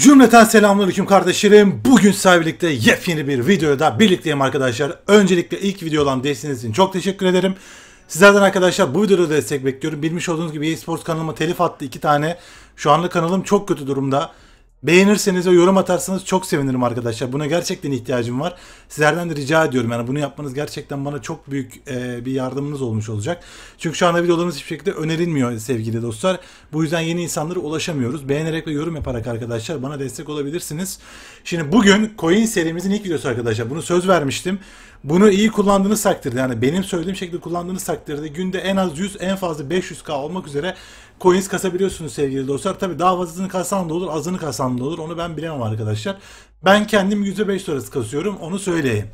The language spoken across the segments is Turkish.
Cümleten selamlar selamünaleyküm kardeşlerim. Bugün sizlerle birlikte yepyeni bir videoda birlikteyim arkadaşlar. Öncelikle ilk video olan desteğiniz için çok teşekkür ederim. Sizlerden arkadaşlar bu videoda destek bekliyorum. Bilmiş olduğunuz gibi eSports kanalıma telif attı iki tane. Şu anda kanalım çok kötü durumda. Beğenirseniz ve yorum atarsanız çok sevinirim arkadaşlar. Buna gerçekten ihtiyacım var. Sizlerden de rica ediyorum. Yani bunu yapmanız gerçekten bana çok büyük e, bir yardımınız olmuş olacak. Çünkü şu anda videolarımız hiçbir şekilde önerilmiyor sevgili dostlar. Bu yüzden yeni insanlara ulaşamıyoruz. Beğenerek ve yorum yaparak arkadaşlar bana destek olabilirsiniz. Şimdi bugün coin serimizin ilk videosu arkadaşlar. Bunu söz vermiştim. Bunu iyi kullandığını takdirde yani benim söylediğim şekilde kullandığını takdirde günde en az 100 en fazla 500k olmak üzere coins kasabiliyorsunuz sevgili dostlar. Tabi daha fazlasını kasan da olur azını kasan da olur onu ben bilemem arkadaşlar. Ben kendim %5 arası kasıyorum onu söyleyeyim.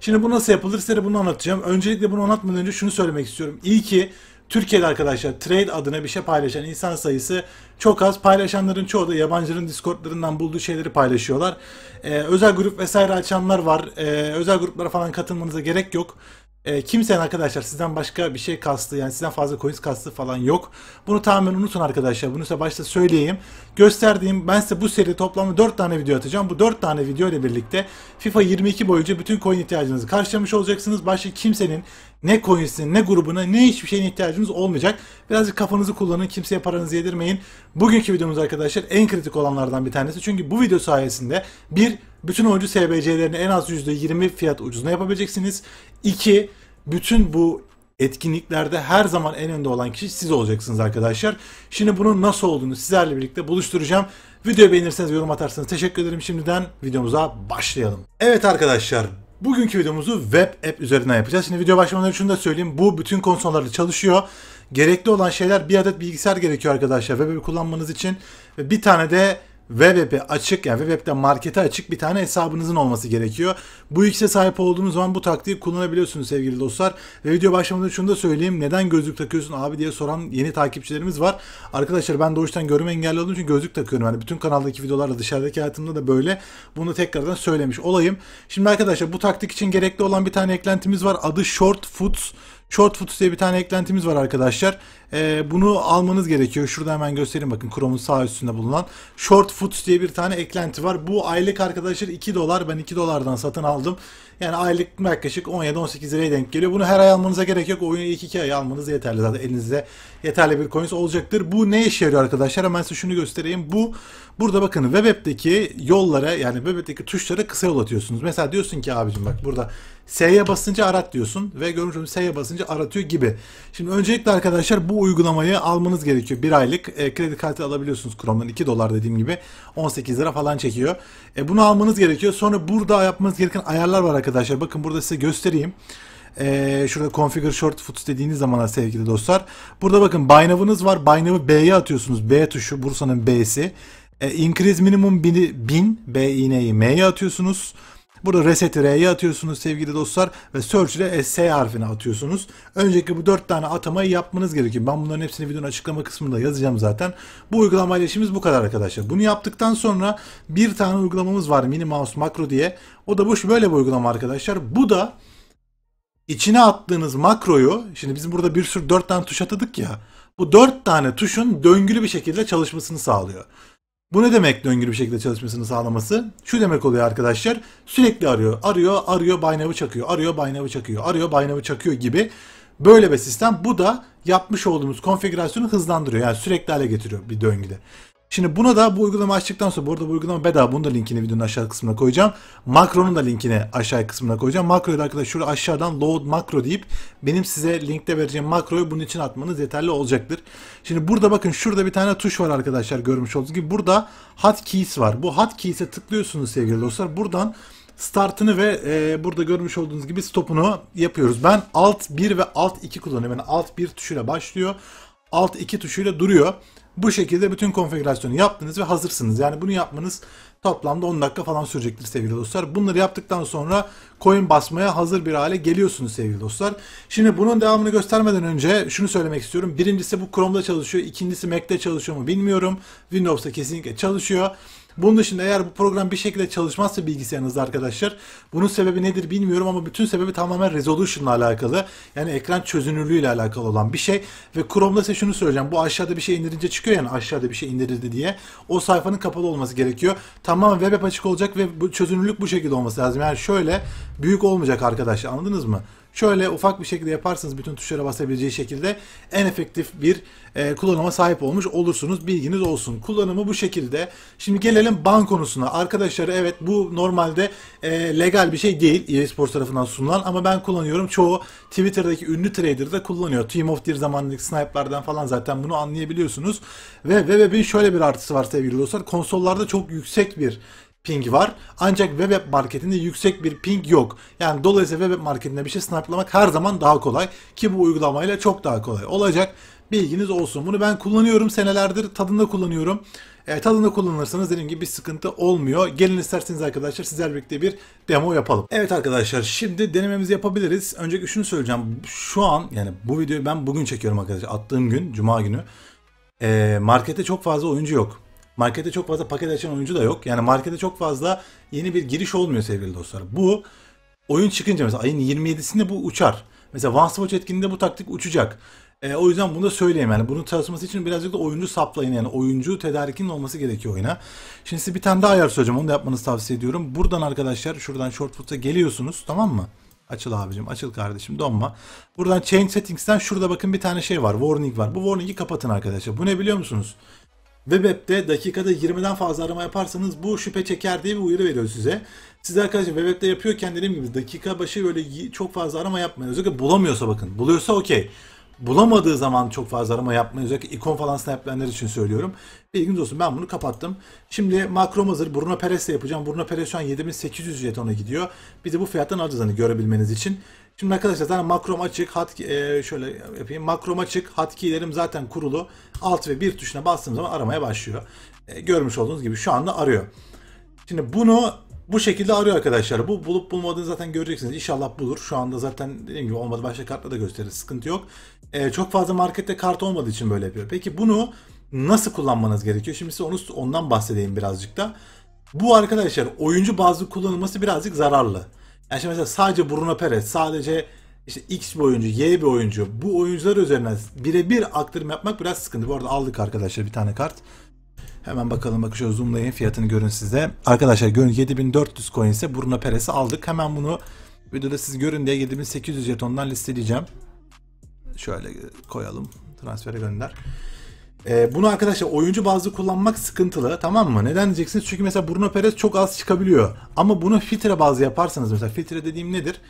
Şimdi bu nasıl yapılır size bunu anlatacağım. Öncelikle bunu anlatmadan önce şunu söylemek istiyorum. İyi ki Türkiye'de arkadaşlar trade adına bir şey paylaşan insan sayısı çok az. Paylaşanların çoğu da yabancıların Discord'larından bulduğu şeyleri paylaşıyorlar. Ee, özel grup vesaire açanlar var. Ee, özel gruplara falan katılmanıza gerek yok. E, kimsenin arkadaşlar sizden başka bir şey kastı yani sizden fazla coins kastı falan yok. Bunu tamamen unutun arkadaşlar. Bunu size başta söyleyeyim gösterdiğim ben size bu seri toplamda 4 tane video atacağım. Bu 4 tane video ile birlikte FIFA 22 boyunca bütün coin ihtiyacınızı karşılamış olacaksınız. Başka kimsenin ne coinsine ne grubuna ne hiçbir şeyin ihtiyacınız olmayacak. Birazcık kafanızı kullanın kimseye paranızı yedirmeyin. Bugünkü videomuz arkadaşlar en kritik olanlardan bir tanesi. Çünkü bu video sayesinde bir bütün oyuncu SBC'lerini en az %20 fiyat ucuzuna yapabileceksiniz. 2 bütün bu etkinliklerde her zaman en önde olan kişi siz olacaksınız arkadaşlar. Şimdi bunun nasıl olduğunu sizlerle birlikte buluşturacağım. Videoyu beğenirseniz yorum atarsanız teşekkür ederim şimdiden. Videomuza başlayalım. Evet arkadaşlar Bugünkü videomuzu web app üzerinden yapacağız. Şimdi video başlamadan şunu da söyleyeyim. Bu bütün konsollarda çalışıyor. Gerekli olan şeyler bir adet bilgisayar gerekiyor arkadaşlar web app kullanmanız için. Bir tane de Webep'e açık yani Webep'te markete açık bir tane hesabınızın olması gerekiyor. Bu ikisine sahip olduğunuz zaman bu taktiği kullanabiliyorsunuz sevgili dostlar. Ve video başlamadan şunu da söyleyeyim. Neden gözlük takıyorsun abi diye soran yeni takipçilerimiz var. Arkadaşlar ben doğuştan görme engelli olduğum için gözlük takıyorum. Yani bütün kanaldaki videolarla dışarıdaki hayatımda da böyle. Bunu tekrardan söylemiş olayım. Şimdi arkadaşlar bu taktik için gerekli olan bir tane eklentimiz var. Adı Short Foot. Short Foods diye bir tane eklentimiz var arkadaşlar. Ee, bunu almanız gerekiyor. Şurada hemen göstereyim bakın Chrome'un sağ üstünde bulunan Short Foots diye bir tane eklenti var. Bu aylık arkadaşlar 2 dolar. Ben 2 dolardan satın aldım. Yani aylık yaklaşık 17-18 liraya denk geliyor. Bunu her ay almanıza gerek yok. Oyunu ilk 2 ay almanız yeterli zaten. Elinizde yeterli bir coins olacaktır. Bu ne işe yarıyor arkadaşlar? Hemen size şunu göstereyim. Bu burada bakın web app'teki yollara yani web app'teki tuşlara kısa yol atıyorsunuz. Mesela diyorsun ki abicim bak burada S'ye basınca arat diyorsun ve görmüş S'ye basınca aratıyor gibi. Şimdi öncelikle arkadaşlar bu uygulamayı almanız gerekiyor. Bir aylık e, kredi kartı alabiliyorsunuz Chrome'dan. 2 dolar dediğim gibi 18 lira falan çekiyor. E, bunu almanız gerekiyor. Sonra burada yapmanız gereken ayarlar var arkadaşlar. Bakın burada size göstereyim. Ee, şurada configure short foot dediğiniz zaman sevgili dostlar. Burada bakın Bynav'ınız var. Bynav'ı B'ye atıyorsunuz. B tuşu Bursa'nın B'si. E, increase minimum 1000 B i n i M'ye atıyorsunuz. Burada reset'i R'ye atıyorsunuz sevgili dostlar ve searchle ile S harfini atıyorsunuz. Önceki bu 4 tane atamayı yapmanız gerekiyor. Ben bunların hepsini videonun açıklama kısmında yazacağım zaten. Bu uygulamayla işimiz bu kadar arkadaşlar. Bunu yaptıktan sonra bir tane uygulamamız var Mini Mouse Macro diye. O da boş böyle bir uygulama arkadaşlar. Bu da içine attığınız makroyu şimdi bizim burada bir sürü 4 tane tuş atadık ya. Bu 4 tane tuşun döngülü bir şekilde çalışmasını sağlıyor. Bu ne demek döngülü bir şekilde çalışmasını sağlaması? Şu demek oluyor arkadaşlar. Sürekli arıyor, arıyor, arıyor, baynavı çakıyor, arıyor, baynavı çakıyor, arıyor, baynavı çakıyor gibi böyle bir sistem. Bu da yapmış olduğumuz konfigürasyonu hızlandırıyor. Yani sürekli hale getiriyor bir döngüde. Şimdi buna da bu uygulama açtıktan sonra, bu arada bu uygulama bedava. Bunu da linkini videonun aşağı kısmına koyacağım. Makronun da linkini aşağı kısmına koyacağım. Makroyu da arkadaşlar şurada aşağıdan load makro deyip benim size linkte vereceğim makroyu bunun için atmanız yeterli olacaktır. Şimdi burada bakın şurada bir tane tuş var arkadaşlar görmüş olduğunuz gibi. Burada hot keys var. Bu hot hotkeys'e tıklıyorsunuz sevgili dostlar. Buradan startını ve e, burada görmüş olduğunuz gibi stopunu yapıyoruz. Ben alt 1 ve alt 2 kullanıyorum. Yani alt 1 tuşuyla başlıyor. Alt 2 tuşuyla duruyor. Bu şekilde bütün konfigürasyonu yaptınız ve hazırsınız. Yani bunu yapmanız toplamda 10 dakika falan sürecektir sevgili dostlar. Bunları yaptıktan sonra coin basmaya hazır bir hale geliyorsunuz sevgili dostlar. Şimdi bunun devamını göstermeden önce şunu söylemek istiyorum. Birincisi bu Chrome'da çalışıyor, ikincisi Mac'te çalışıyor mu bilmiyorum. Windows'ta kesinlikle çalışıyor. Bunun dışında eğer bu program bir şekilde çalışmazsa bilgisayarınızda arkadaşlar bunun sebebi nedir bilmiyorum ama bütün sebebi tamamen resolution'la alakalı. Yani ekran çözünürlüğüyle alakalı olan bir şey. Ve Chrome'da size şunu söyleyeceğim. Bu aşağıda bir şey indirince çıkıyor yani aşağıda bir şey indirildi diye. O sayfanın kapalı olması gerekiyor. Tamamen web açık olacak ve bu çözünürlük bu şekilde olması lazım. Yani şöyle büyük olmayacak arkadaşlar anladınız mı? şöyle ufak bir şekilde yaparsınız bütün tuşlara basabileceği şekilde en efektif bir e, kullanıma sahip olmuş olursunuz. Bilginiz olsun. Kullanımı bu şekilde. Şimdi gelelim ban konusuna. Arkadaşlar evet bu normalde e, legal bir şey değil e-spor tarafından sunulan ama ben kullanıyorum. Çoğu Twitter'daki ünlü trader de kullanıyor. Team of Deer zamanındaki sniper'lardan falan zaten bunu anlayabiliyorsunuz. Ve ve bir şöyle bir artısı var sevgili dostlar. Konsollarda çok yüksek bir ping var. Ancak web app marketinde yüksek bir ping yok. Yani dolayısıyla web app marketinde bir şey snaplamak her zaman daha kolay. Ki bu uygulamayla çok daha kolay olacak. Bilginiz olsun. Bunu ben kullanıyorum senelerdir. Tadında kullanıyorum. E, tadında kullanırsanız dediğim gibi bir sıkıntı olmuyor. Gelin isterseniz arkadaşlar sizler birlikte bir demo yapalım. Evet arkadaşlar şimdi denememizi yapabiliriz. Öncelikle şunu söyleyeceğim. Şu an yani bu videoyu ben bugün çekiyorum arkadaşlar. Attığım gün Cuma günü. E, markette çok fazla oyuncu yok. Markette çok fazla paket açan oyuncu da yok. Yani markete çok fazla yeni bir giriş olmuyor sevgili dostlar. Bu oyun çıkınca mesela ayın 27'sinde bu uçar. Mesela One Watch etkinliğinde bu taktik uçacak. E, o yüzden bunu da söyleyeyim yani. Bunun çalışması için birazcık da oyuncu saplayın yani. Oyuncu tedarikinin olması gerekiyor oyuna. Şimdi size bir tane daha ayar söyleyeceğim. Onu da yapmanızı tavsiye ediyorum. Buradan arkadaşlar şuradan Shortfoot'a geliyorsunuz tamam mı? Açıl abicim, açıl kardeşim, donma. Buradan Change Settings'ten şurada bakın bir tane şey var, warning var. Bu warning'i kapatın arkadaşlar. Bu ne biliyor musunuz? Webap'te dakikada 20'den fazla arama yaparsanız bu şüphe çeker diye bir uyarı veriyor size. Siz arkadaşlar web app'te yapıyorken dediğim gibi dakika başı böyle çok fazla arama yapmayın. Özellikle bulamıyorsa bakın. Buluyorsa okey bulamadığı zaman çok fazla arama yapmayı özellikle ikon falan snaplenler için söylüyorum. Bilginiz olsun ben bunu kapattım. Şimdi makrom hazır. Bruno Perez'le yapacağım. Bruno Perez şu an 7800 jetona gidiyor. Bir de bu fiyattan alacağız hani görebilmeniz için. Şimdi arkadaşlar zaten makrom açık. Hat, e, şöyle yapayım. Makrom açık. Hotkeylerim zaten kurulu. Alt ve bir tuşuna bastığım zaman aramaya başlıyor. E, görmüş olduğunuz gibi şu anda arıyor. Şimdi bunu bu şekilde arıyor arkadaşlar. Bu bulup bulmadığını zaten göreceksiniz. İnşallah bulur. Şu anda zaten dediğim gibi olmadı başka kartla da gösterir. Sıkıntı yok e, çok fazla markette kart olmadığı için böyle yapıyor. Peki bunu nasıl kullanmanız gerekiyor? Şimdi size onu, ondan bahsedeyim birazcık da. Bu arkadaşlar oyuncu bazlı kullanılması birazcık zararlı. Yani şimdi mesela sadece Bruno Perez, sadece işte X bir oyuncu, Y bir oyuncu. Bu oyuncular üzerine birebir aktarım yapmak biraz sıkıntı. Bu arada aldık arkadaşlar bir tane kart. Hemen bakalım bakın şöyle zoomlayın fiyatını görün size. Arkadaşlar görün 7400 coin ise Bruno Perez'i aldık. Hemen bunu videoda siz görün diye 7800 jetondan listeleyeceğim şöyle koyalım. Transfere gönder. E, bunu arkadaşlar oyuncu bazlı kullanmak sıkıntılı tamam mı? Neden diyeceksiniz? Çünkü mesela Bruno Perez çok az çıkabiliyor. Ama bunu filtre bazlı yaparsanız mesela filtre dediğim nedir?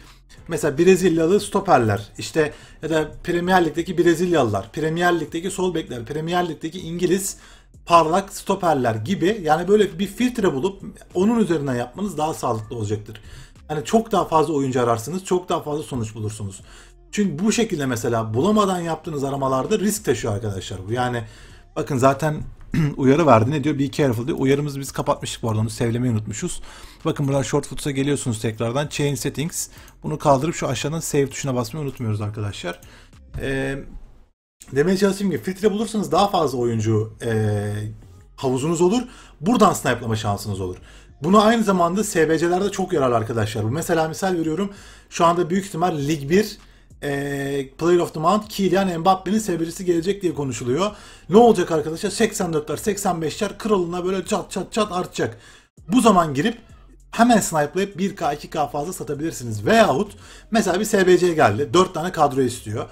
Mesela Brezilyalı stoperler işte ya da Premier Lig'deki Brezilyalılar, Premier Lig'deki sol bekler, Premier Lig'deki İngiliz parlak stoperler gibi yani böyle bir filtre bulup onun üzerinden yapmanız daha sağlıklı olacaktır. Yani çok daha fazla oyuncu ararsınız, çok daha fazla sonuç bulursunuz. Çünkü bu şekilde mesela bulamadan yaptığınız aramalarda risk taşıyor arkadaşlar bu. Yani bakın zaten uyarı verdi. Ne diyor? Be careful diyor. Uyarımızı biz kapatmıştık bu arada. Onu sevlemeyi unutmuşuz. Bakın buradan short foots'a geliyorsunuz tekrardan. Chain settings. Bunu kaldırıp şu aşağıdan save tuşuna basmayı unutmuyoruz arkadaşlar. Ee, demeye çalıştığım gibi filtre bulursanız daha fazla oyuncu e, havuzunuz olur. Buradan snipe'lama şansınız olur. Bunu aynı zamanda SBC'lerde çok yararlı arkadaşlar. Mesela misal veriyorum. Şu anda büyük ihtimal Lig 1 e, Player of the Month Kylian Mbappe'nin sevgilisi gelecek diye konuşuluyor. Ne olacak arkadaşlar? 84'ler, 85'ler kralına böyle çat çat çat artacak. Bu zaman girip hemen snipelayıp 1K 2K fazla satabilirsiniz. Veyahut mesela bir SBC geldi. 4 tane kadro istiyor.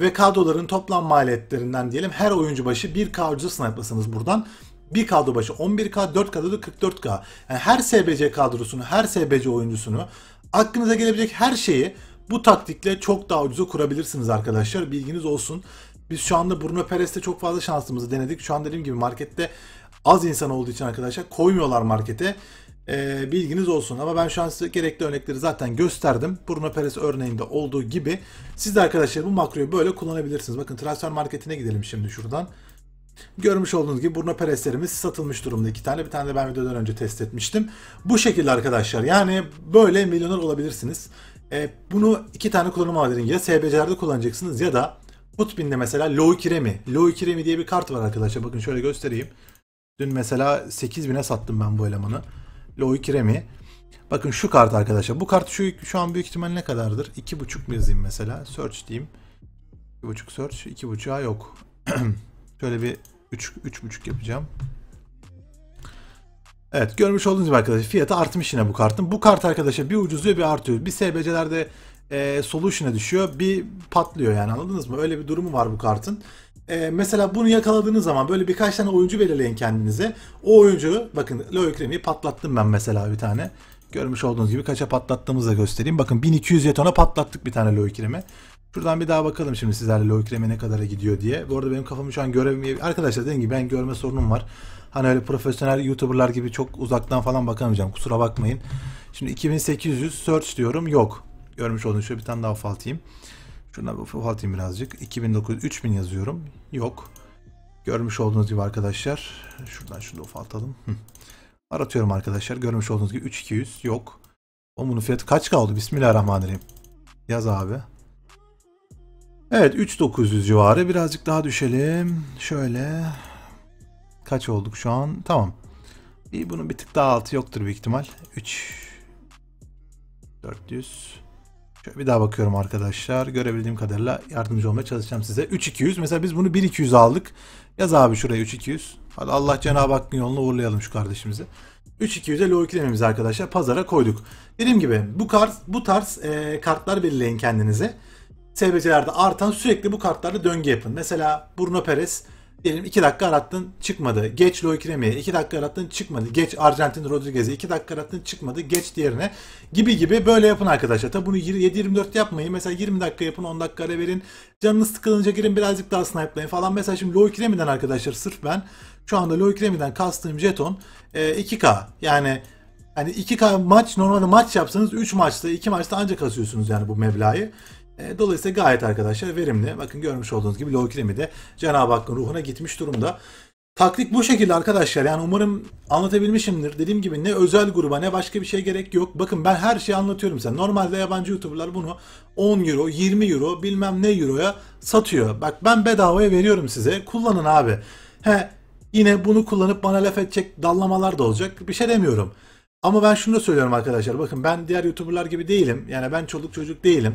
Ve kadroların toplam maliyetlerinden diyelim her oyuncu başı 1K ucuza snipelasınız buradan. Bir kadro başı 11K, 4 kadro da 44K. Yani her SBC kadrosunu, her SBC oyuncusunu aklınıza gelebilecek her şeyi bu taktikle çok daha ucuza kurabilirsiniz arkadaşlar. Bilginiz olsun. Biz şu anda Bruno Perez'te çok fazla şansımızı denedik. Şu an dediğim gibi markette az insan olduğu için arkadaşlar koymuyorlar markete. E, bilginiz olsun. Ama ben şu an size gerekli örnekleri zaten gösterdim. Bruno Perez örneğinde olduğu gibi. Siz de arkadaşlar bu makroyu böyle kullanabilirsiniz. Bakın transfer marketine gidelim şimdi şuradan. Görmüş olduğunuz gibi Bruno Perez'lerimiz satılmış durumda iki tane. Bir tane de ben videodan önce test etmiştim. Bu şekilde arkadaşlar yani böyle milyoner olabilirsiniz. E, bunu iki tane kullanım adedin ya SBC'lerde kullanacaksınız ya da Footbin'de mesela Low Remi. Low Remi diye bir kart var arkadaşlar. Bakın şöyle göstereyim. Dün mesela 8000'e sattım ben bu elemanı. Low Remi. Bakın şu kart arkadaşlar. Bu kart şu, şu an büyük ihtimal ne kadardır? 2.5 mu yazayım mesela? Search diyeyim. 2.5 search. 2.5'a yok. şöyle bir 3 3.5 yapacağım. Evet görmüş olduğunuz gibi arkadaşlar fiyatı artmış yine bu kartın. Bu kart arkadaşlar bir ucuzluyor bir artıyor. Bir SBC'lerde e, solution'a düşüyor bir patlıyor yani anladınız mı? Öyle bir durumu var bu kartın. E, mesela bunu yakaladığınız zaman böyle birkaç tane oyuncu belirleyin kendinize. O oyuncu bakın Loikreni'yi patlattım ben mesela bir tane. Görmüş olduğunuz gibi kaça patlattığımızı da göstereyim. Bakın 1200 jetona patlattık bir tane Loikreni. Şuradan bir daha bakalım şimdi sizlerle Loikreme ne kadara gidiyor diye. Bu arada benim kafamı şu an göremiyor. Arkadaşlar dediğim gibi ben görme sorunum var. Hani öyle profesyonel YouTuber'lar gibi çok uzaktan falan bakamayacağım. Kusura bakmayın. Şimdi 2800 search diyorum. Yok. Görmüş olduğunuz şöyle bir tane daha ufaltayım. Şuna ufaltayım birazcık. 2900 3000 yazıyorum. Yok. Görmüş olduğunuz gibi arkadaşlar. Şuradan şunu ufaltalım. Aratıyorum arkadaşlar. Görmüş olduğunuz gibi 3200 yok. Oğlum bunun fiyatı kaç kaldı? Bismillahirrahmanirrahim. Yaz abi. Evet 3900 civarı birazcık daha düşelim. Şöyle kaç olduk şu an? Tamam. Bir bunun bir tık daha altı yoktur büyük ihtimal. 3 400 Şöyle bir daha bakıyorum arkadaşlar. Görebildiğim kadarıyla yardımcı olmaya çalışacağım size. 3200 mesela biz bunu 1200 aldık. Yaz abi şuraya 3200. Hadi Allah Cenab-ı Hakk'ın yoluna uğurlayalım şu kardeşimizi. 3200'e Loic dememizi arkadaşlar pazara koyduk. Dediğim gibi bu kart bu tarz e, kartlar belirleyin kendinize. SBC'lerde artan sürekli bu kartlarla döngü yapın. Mesela Bruno Perez diyelim 2 dakika arattın çıkmadı. Geç Loic Remy'e 2 dakika arattın çıkmadı. Geç Arjantin Rodriguez'e 2 dakika arattın çıkmadı. Geç diğerine gibi gibi böyle yapın arkadaşlar. Tabi bunu 7-24 yapmayın. Mesela 20 dakika yapın 10 dakika ara verin. Canınız sıkılınca girin birazcık daha snipelayın falan. Mesela şimdi Loic Remy'den arkadaşlar sırf ben şu anda Loic Remy'den kastığım jeton 2K. E, yani yani 2K maç normalde maç yapsanız 3 maçta 2 maçta ancak kasıyorsunuz yani bu meblağı. E, dolayısıyla gayet arkadaşlar verimli. Bakın görmüş olduğunuz gibi Lokiremi de Cenab-ı Hakk'ın ruhuna gitmiş durumda. Taklit bu şekilde arkadaşlar. Yani umarım anlatabilmişimdir. Dediğim gibi ne özel gruba ne başka bir şey gerek yok. Bakın ben her şeyi anlatıyorum size. Normalde yabancı YouTuber'lar bunu 10 euro, 20 euro bilmem ne euroya satıyor. Bak ben bedavaya veriyorum size. Kullanın abi. He yine bunu kullanıp bana laf edecek dallamalar da olacak. Bir şey demiyorum. Ama ben şunu da söylüyorum arkadaşlar. Bakın ben diğer YouTuber'lar gibi değilim. Yani ben çoluk çocuk değilim.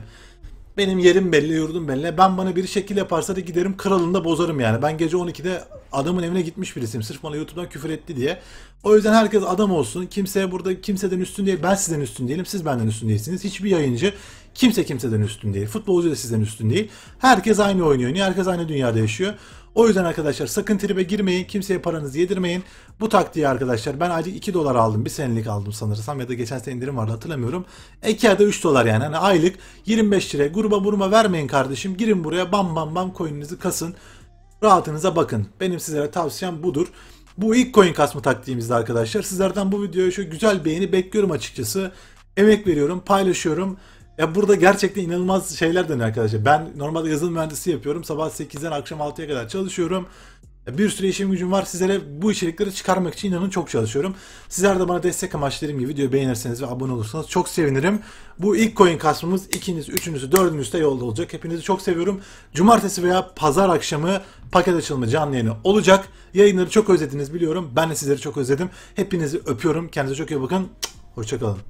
Benim yerim belli, yurdum belli. Ben bana bir şekil yaparsa da giderim kralında bozarım yani. Ben gece 12'de adamın evine gitmiş birisiyim. Sırf bana YouTube'dan küfür etti diye. O yüzden herkes adam olsun. Kimseye burada kimseden üstün değil. Ben sizden üstün değilim. Siz benden üstün değilsiniz. Hiçbir yayıncı kimse kimseden üstün değil. Futbolcu da sizden üstün değil. Herkes aynı oynuyor. Herkes aynı dünyada yaşıyor. O yüzden arkadaşlar sakın tribe girmeyin. Kimseye paranızı yedirmeyin. Bu taktiği arkadaşlar ben acil 2 dolar aldım. Bir senelik aldım sanırsam ya da geçen sene indirim vardı hatırlamıyorum. Eki ya da 3 dolar yani. Hani aylık 25 liraya gruba burma vermeyin kardeşim. Girin buraya bam bam bam coininizi kasın. Rahatınıza bakın. Benim sizlere tavsiyem budur. Bu ilk coin kasma taktiğimizdi arkadaşlar. Sizlerden bu videoya şu güzel beğeni bekliyorum açıkçası. Emek veriyorum, paylaşıyorum. Ya burada gerçekten inanılmaz şeyler dönüyor arkadaşlar. Ben normalde yazılım mühendisi yapıyorum. Sabah 8'den akşam 6'ya kadar çalışıyorum. Bir sürü işim gücüm var. Sizlere bu içerikleri çıkarmak için inanın çok çalışıyorum. Sizler de bana destek amaçlı gibi videoyu beğenirseniz ve abone olursanız çok sevinirim. Bu ilk coin kasmımız ikiniz, üçünüz, dördünüz de yolda olacak. Hepinizi çok seviyorum. Cumartesi veya pazar akşamı paket açılımı canlı yayını olacak. Yayınları çok özlediniz biliyorum. Ben de sizleri çok özledim. Hepinizi öpüyorum. Kendinize çok iyi bakın. Hoşçakalın.